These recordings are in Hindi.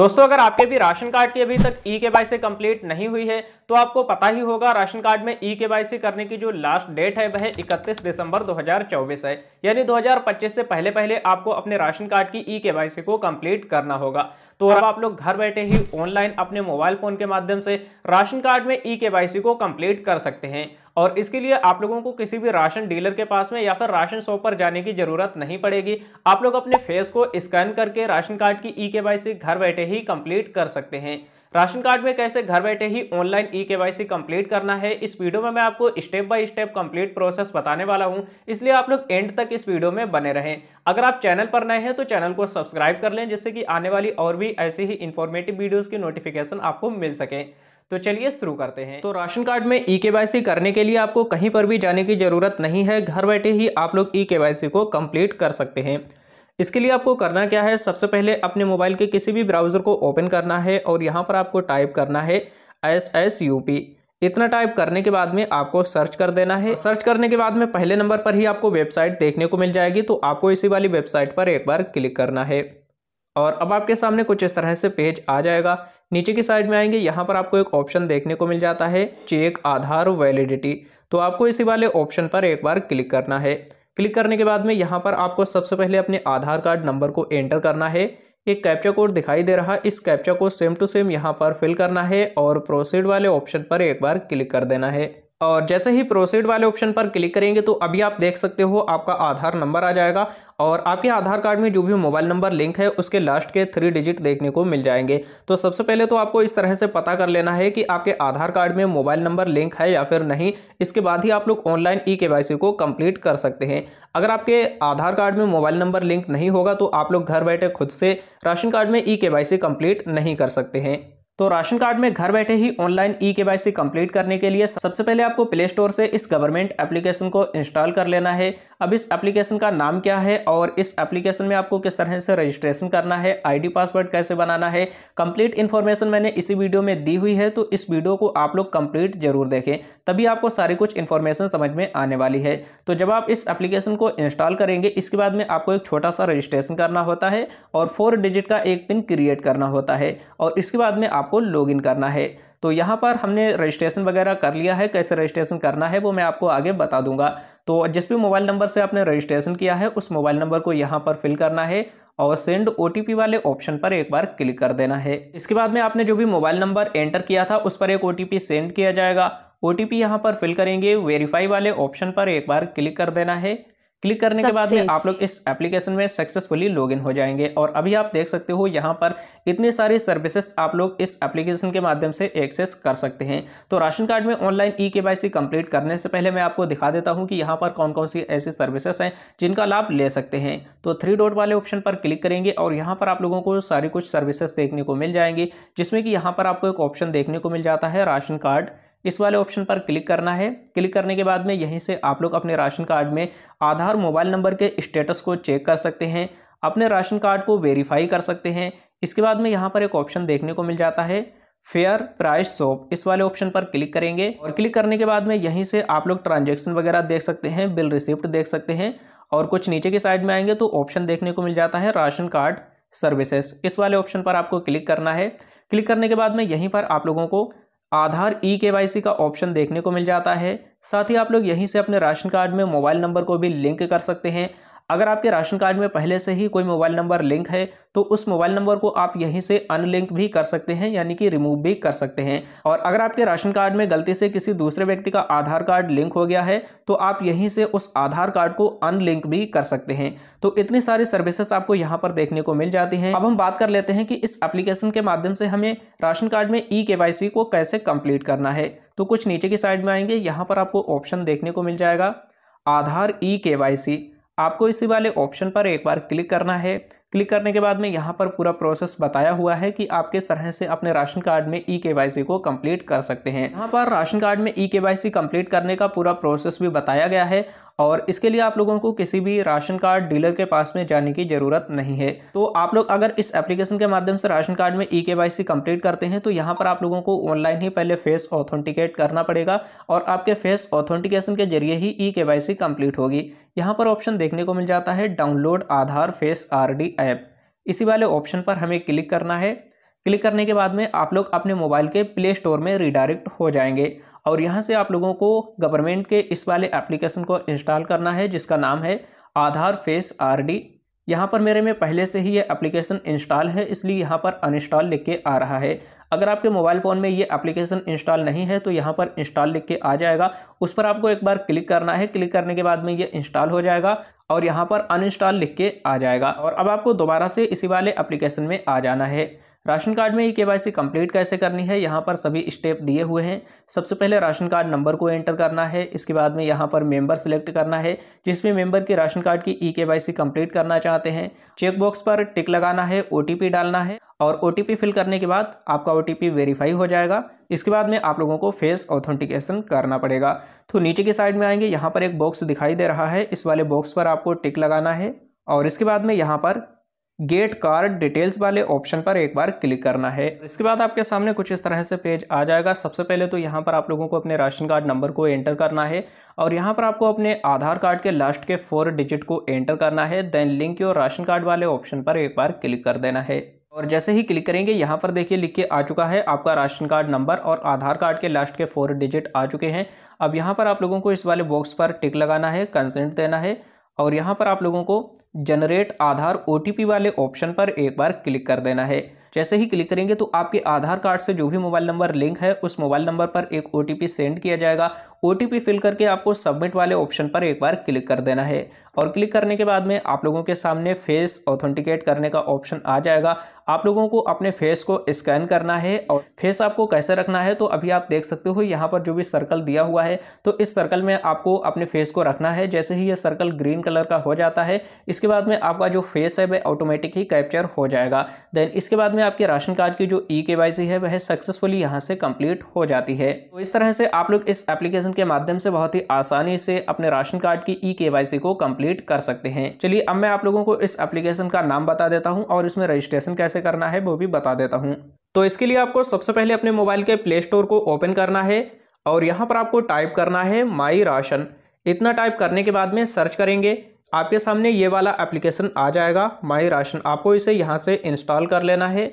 दोस्तों अगर आपके भी राशन कार्ड की अभी तक ई के वाई कंप्लीट नहीं हुई है तो आपको पता ही होगा राशन कार्ड में ई के वाई करने की जो लास्ट डेट है वह 31 दिसंबर 2024 है यानी 2025 से पहले पहले आपको अपने राशन कार्ड की ई के वाई को कंप्लीट करना होगा तो अब आप लोग घर बैठे ही ऑनलाइन अपने मोबाइल फोन के माध्यम से राशन कार्ड में ई के वाई को कंप्लीट कर सकते हैं और इसके लिए आप लोगों को किसी भी राशन डीलर के पास में या फिर राशन शॉप पर जाने की जरूरत नहीं पड़ेगी आप लोग अपने फेस को स्कैन करके राशन कार्ड की ई के घर बैठे ही कंप्लीट कर सकते हैं राशन कार्ड में कैसे घर बैठे ही ऑनलाइन ई के वाई सी कंप्लीट करना है इस वीडियो में मैं आपको step by step complete process बताने वाला हूं इसलिए आप लोग एंड तक इस वीडियो में बने रहें अगर आप चैनल पर नए हैं तो चैनल को सब्सक्राइब कर लें जिससे कि आने वाली और भी ऐसी ही इन्फॉर्मेटिव वीडियोज़ की नोटिफिकेशन आपको मिल सके तो चलिए शुरू करते हैं तो राशन कार्ड में ई e के करने के लिए आपको कहीं पर भी जाने की ज़रूरत नहीं है घर बैठे ही आप लोग ई e के को कम्प्लीट कर सकते हैं इसके लिए आपको करना क्या है सबसे पहले अपने मोबाइल के किसी भी ब्राउज़र को ओपन करना है और यहाँ पर आपको टाइप करना है एस एस यू पी इतना टाइप करने के बाद में आपको सर्च कर देना है सर्च करने के बाद में पहले नंबर पर ही आपको वेबसाइट देखने को मिल जाएगी तो आपको इसी वाली वेबसाइट पर एक बार क्लिक करना है और अब आपके सामने कुछ इस तरह से पेज आ जाएगा नीचे की साइड में आएंगे यहाँ पर आपको एक ऑप्शन देखने को मिल जाता है चेक आधार वैलिडिटी तो आपको इसी वाले ऑप्शन पर एक बार क्लिक करना है क्लिक करने के बाद में यहाँ पर आपको सबसे पहले अपने आधार कार्ड नंबर को एंटर करना है एक कैप्चा कोड दिखाई दे रहा इस कैप्चा को सेम टू सेम यहाँ पर फिल करना है और प्रोसीड वाले ऑप्शन पर एक बार क्लिक कर देना है और जैसे ही प्रोसीड वाले ऑप्शन पर क्लिक करेंगे तो अभी आप देख सकते हो आपका आधार नंबर आ जाएगा और आपके आधार कार्ड में जो भी मोबाइल नंबर लिंक है उसके लास्ट के थ्री डिजिट देखने को मिल जाएंगे तो सबसे पहले तो आपको इस तरह से पता कर लेना है कि आपके आधार कार्ड में मोबाइल नंबर लिंक है या फिर नहीं इसके बाद ही आप लोग ऑनलाइन ई के को कम्प्लीट कर सकते हैं अगर आपके आधार कार्ड में मोबाइल नंबर लिंक नहीं होगा तो आप लोग घर बैठे खुद से राशन कार्ड में ई के नहीं कर सकते हैं तो राशन कार्ड में घर बैठे ही ऑनलाइन ई के वाई कंप्लीट करने के लिए सबसे पहले आपको प्ले स्टोर से इस गवर्नमेंट एप्लीकेशन को इंस्टॉल कर लेना है अब इस एप्लीकेशन का नाम क्या है और इस एप्लीकेशन में आपको किस तरह से रजिस्ट्रेशन करना है आईडी पासवर्ड कैसे बनाना है कंप्लीट इन्फॉर्मेशन मैंने इसी वीडियो में दी हुई है तो इस वीडियो को आप लोग कंप्लीट जरूर देखें तभी आपको सारी कुछ इन्फॉर्मेशन समझ में आने वाली है तो जब आप इस एप्लीकेशन को इंस्टॉल करेंगे इसके बाद में आपको एक छोटा सा रजिस्ट्रेशन करना होता है और फोर डिजिट का एक पिन क्रिएट करना होता है और इसके बाद में आप आपको लॉगिन करना है तो यहाँ पर हमने रजिस्ट्रेशन वगैरह कर लिया है कैसे रजिस्ट्रेशन करना है वो मैं आपको आगे बता दूंगा तो जिस भी मोबाइल नंबर से आपने रजिस्ट्रेशन किया है उस मोबाइल नंबर को यहाँ पर फिल करना है और सेंड ओ वाले ऑप्शन पर एक बार क्लिक कर देना है इसके बाद में आपने जो भी मोबाइल नंबर एंटर किया था उस पर एक ओ सेंड किया जाएगा ओ टी यहाँ पर फिल करेंगे वेरीफाई वाले ऑप्शन पर एक बार क्लिक कर देना है क्लिक करने के बाद में आप लोग इस एप्लीकेशन में सक्सेसफुली लॉगिन हो जाएंगे और अभी आप देख सकते हो यहाँ पर इतने सारे सर्विसेज आप लोग इस एप्लीकेशन के माध्यम से एक्सेस कर सकते हैं तो राशन कार्ड में ऑनलाइन ई के कंप्लीट करने से पहले मैं आपको दिखा देता हूँ कि यहाँ पर कौन कौन सी ऐसी सर्विसेस हैं जिनका लाभ ले सकते हैं तो थ्री डॉट वाले ऑप्शन पर क्लिक करेंगे और यहाँ पर आप लोगों को सारी कुछ सर्विसेज देखने को मिल जाएंगी जिसमें कि यहाँ पर आपको एक ऑप्शन देखने को मिल जाता है राशन कार्ड इस वाले ऑप्शन पर क्लिक करना है क्लिक करने के बाद में यहीं से आप लोग अपने राशन कार्ड में आधार मोबाइल नंबर के स्टेटस को चेक कर सकते हैं अपने राशन कार्ड को वेरीफाई कर सकते हैं इसके बाद में यहाँ पर एक ऑप्शन देखने को मिल जाता है फेयर प्राइस शॉप इस वाले ऑप्शन पर क्लिक करेंगे और क्लिक करने के बाद में यहीं से आप लोग ट्रांजेक्शन वगैरह देख सकते हैं बिल रिसिप्ट देख सकते हैं और कुछ नीचे की साइड में आएंगे तो ऑप्शन देखने को मिल जाता है राशन कार्ड सर्विसेज इस वाले ऑप्शन पर आपको क्लिक करना है क्लिक करने के बाद में यहीं पर आप लोगों को आधार ई के का ऑप्शन देखने को मिल जाता है साथ ही आप लोग यहीं से अपने राशन कार्ड में मोबाइल नंबर को भी लिंक कर सकते हैं अगर आपके राशन कार्ड में पहले से ही कोई मोबाइल नंबर लिंक है तो उस मोबाइल नंबर को आप यहीं से अनलिंक भी कर सकते हैं यानी कि रिमूव भी कर सकते हैं और अगर आपके राशन कार्ड में गलती से किसी दूसरे व्यक्ति का आधार कार्ड लिंक हो गया है तो आप यहीं से उस आधार कार्ड को अनलिंक भी कर सकते हैं तो इतनी सारी सर्विसेस आपको यहाँ पर देखने को मिल जाती हैं अब हम बात कर लेते हैं कि इस एप्लीकेशन के माध्यम से हमें राशन कार्ड में ई के को कैसे कंप्लीट करना है तो कुछ नीचे की साइड में आएंगे यहाँ पर आपको ऑप्शन देखने को मिल जाएगा आधार ई के आपको इसी वाले ऑप्शन पर एक बार क्लिक करना है क्लिक करने के बाद में यहाँ पर पूरा प्रोसेस बताया हुआ है कि आप किस तरह से अपने राशन कार्ड में ई e के को कंप्लीट कर सकते हैं यहाँ पर राशन कार्ड में ई e के कंप्लीट करने का पूरा प्रोसेस भी बताया गया है और इसके लिए आप लोगों को किसी भी राशन कार्ड डीलर के पास में जाने की ज़रूरत नहीं है तो आप लोग अगर इस एप्लीकेशन के माध्यम से राशन कार्ड में ई e के कंप्लीट करते हैं तो यहाँ पर आप लोगों को ऑनलाइन ही पहले फेस ऑथेंटिकेट करना पड़ेगा और आपके फेस ऑथेंटिकेशन के जरिए ही ई के कम्प्लीट होगी यहाँ पर ऑप्शन देखने को मिल जाता है download Aadhaar face R D app इसी वाले ऑप्शन पर हमें क्लिक करना है क्लिक करने के बाद में आप लोग अपने मोबाइल के प्ले स्टोर में रिडायरेक्ट हो जाएंगे और यहाँ से आप लोगों को गवर्नमेंट के इस वाले एप्लीकेशन को इंस्टॉल करना है जिसका नाम है आधार फेस आर डी यहाँ पर मेरे में पहले से ही ये एप्लीकेशन इंस्टॉल है इसलिए यहाँ पर अनइंस्टॉल लिख के आ रहा है अगर आपके मोबाइल फ़ोन में ये एप्लीकेशन इंस्टॉल नहीं है तो यहाँ पर इंस्टॉल लिख के आ जाएगा उस पर आपको एक बार क्लिक करना है क्लिक करने के बाद में ये इंस्टॉल हो जाएगा और यहाँ पर अनइंस्टॉल लिख के आ जाएगा और अब आपको दोबारा से इसी वाले एप्लीकेशन में आ जाना है राशन कार्ड में ई के वाई सी कम्प्लीट कैसे करनी है यहाँ पर सभी स्टेप दिए हुए हैं सबसे पहले राशन कार्ड नंबर को एंटर करना है इसके बाद में यहाँ पर मेंबर सेलेक्ट करना है जिसमें मेंबर के राशन कार्ड की ई के वाई सी कम्प्लीट करना चाहते हैं चेकबॉक्स पर टिक लगाना है ओ टी पी डालना है और ओ फिल करने के बाद आपका ओ वेरीफाई हो जाएगा इसके बाद में आप लोगों को फेस ऑथेंटिकेशन करना पड़ेगा तो नीचे की साइड में आएंगे यहाँ पर एक बॉक्स दिखाई दे रहा है इस वाले बॉक्स पर आपको टिक लगाना है और इसके बाद में यहाँ पर गेट कार्ड डिटेल्स वाले ऑप्शन पर एक बार क्लिक करना है इसके बाद आपके सामने कुछ इस तरह से पेज आ जाएगा सबसे पहले तो यहाँ पर आप लोगों को अपने राशन कार्ड नंबर को एंटर करना है और यहाँ पर आपको अपने आधार कार्ड के लास्ट के फोर डिजिट को एंटर करना है then link your ration card वाले ऑप्शन पर एक बार क्लिक कर देना है और जैसे ही क्लिक करेंगे यहाँ पर देखिए लिख के आ चुका है आपका राशन कार्ड नंबर और आधार कार्ड के लास्ट के फोर डिजिट आ चुके हैं अब यहाँ पर आप लोगों को इस वाले बॉक्स पर टिक लगाना है कंसेंट देना है और यहाँ पर आप लोगों को जनरेट आधार ओ वाले ऑप्शन पर एक बार क्लिक कर देना है जैसे ही क्लिक करेंगे तो आपके आधार कार्ड से जो भी मोबाइल नंबर लिंक है उस मोबाइल नंबर पर एक ओ सेंड किया जाएगा ओ फिल करके आपको सबमिट वाले ऑप्शन पर एक बार क्लिक कर देना है और क्लिक करने के बाद में आप लोगों के सामने फेस ऑथेंटिकेट करने का ऑप्शन आ जाएगा आप लोगों को अपने फेस को स्कैन करना है और फेस आपको कैसे रखना है तो अभी आप देख सकते हो यहाँ पर जो भी सर्कल दिया हुआ है तो इस सर्कल में आपको अपने फेस को रखना है जैसे ही ये सर्कल ग्रीन कलर का हो जाता है इसके बाद में आपका जो फेस है वह ऑटोमेटिक ही कैप्चर हो जाएगा देन इसके बाद में में आपके राशन कार्ड की जो ई के है वह सक्सेसफुली यहाँ से कंप्लीट हो जाती है तो इस तरह से आप लोग इस एप्लीकेशन के माध्यम से बहुत ही आसानी से अपने राशन कार्ड की ई के को कम्प्लीट कर सकते हैं चलिए अब मैं आप लोगों को इस एप्लीकेशन का नाम बता देता हूँ और इसमें रजिस्ट्रेशन कैसे करना है वो भी बता देता हूँ तो इसके लिए आपको सबसे पहले अपने मोबाइल के प्ले स्टोर को ओपन करना है और यहाँ पर आपको टाइप करना है माई राशन इतना टाइप करने के बाद में सर्च करेंगे आपके सामने ये वाला एप्लीकेशन आ जाएगा माई राशन आपको इसे यहाँ से इंस्टॉल कर लेना है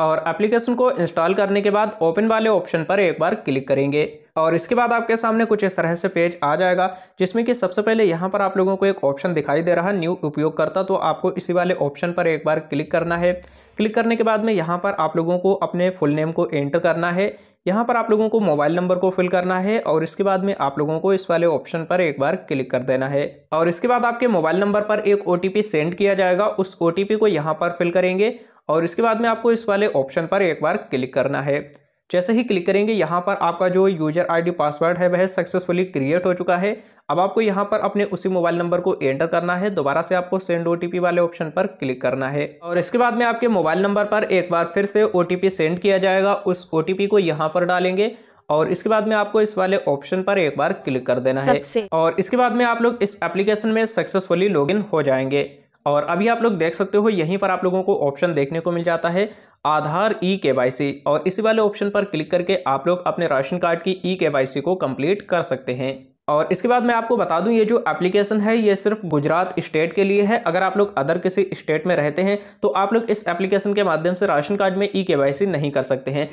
और एप्लीकेशन को इंस्टॉल करने के बाद ओपन वाले ऑप्शन पर एक बार क्लिक करेंगे और इसके बाद आपके सामने कुछ इस तरह से पेज आ जाएगा जिसमें कि सबसे पहले यहाँ पर आप लोगों को एक ऑप्शन दिखाई दे रहा है न्यू उपयोगकर्ता तो आपको इसी वाले ऑप्शन पर एक बार क्लिक करना है क्लिक करने के बाद में यहाँ पर आप लोगों को अपने फुल नेम को एंटर करना है यहाँ पर आप लोगों को मोबाइल नंबर को फिल करना है और इसके बाद में आप लोगों को इस वाले ऑप्शन पर एक बार क्लिक कर देना है और इसके बाद आपके मोबाइल नंबर पर एक ओ सेंड किया जाएगा उस ओ को यहाँ पर फिल करेंगे और इसके बाद में आपको इस वाले ऑप्शन पर एक बार क्लिक करना है जैसे ही क्लिक करेंगे यहाँ पर आपका जो यूजर आईडी पासवर्ड है वह सक्सेसफुली क्रिएट हो चुका है अब आपको यहाँ पर अपने उसी मोबाइल नंबर को एंटर करना है दोबारा से आपको सेंड ओटीपी वाले ऑप्शन पर क्लिक करना है और इसके बाद में आपके मोबाइल नंबर पर एक बार फिर से ओटीपी सेंड किया जाएगा उस ओटीपी को यहाँ पर डालेंगे और इसके बाद में आपको इस वाले ऑप्शन पर एक बार क्लिक कर देना है और इसके बाद में आप लोग इस एप्लीकेशन में सक्सेसफुली लॉग हो जाएंगे और अभी आप लोग देख सकते हो यहीं पर आप लोगों को ऑप्शन देखने को मिल जाता है आधार ई के वाई सी और इसी वाले ऑप्शन पर क्लिक करके आप लोग अपने राशन कार्ड की ई के वाई सी को कंप्लीट कर सकते हैं और इसके बाद मैं आपको बता दूं ये जो एप्लीकेशन है ये सिर्फ गुजरात स्टेट के लिए है अगर आप लोग अदर किसी स्टेट में रहते हैं तो आप लोग इस एप्लीकेशन के माध्यम से राशन कार्ड में ई e के नहीं कर सकते हैं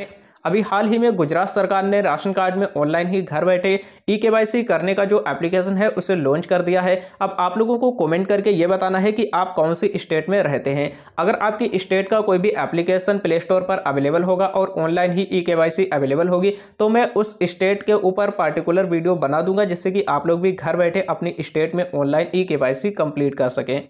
अभी हाल ही में गुजरात सरकार ने राशन कार्ड में ऑनलाइन ही घर बैठे ई के करने का जो एप्लीकेशन है उसे लॉन्च कर दिया है अब आप लोगों को कमेंट करके ये बताना है कि आप कौन सी स्टेट में रहते हैं अगर आपकी स्टेट का कोई भी एप्लीकेशन प्ले स्टोर पर अवेलेबल होगा और ऑनलाइन ही ई के अवेलेबल होगी तो मैं उस स्टेट के ऊपर पार्टिकुलर वीडियो बना दूंगा जिससे कि आप लोग भी घर बैठे अपनी स्टेट में ऑनलाइन ई के कंप्लीट कर सकें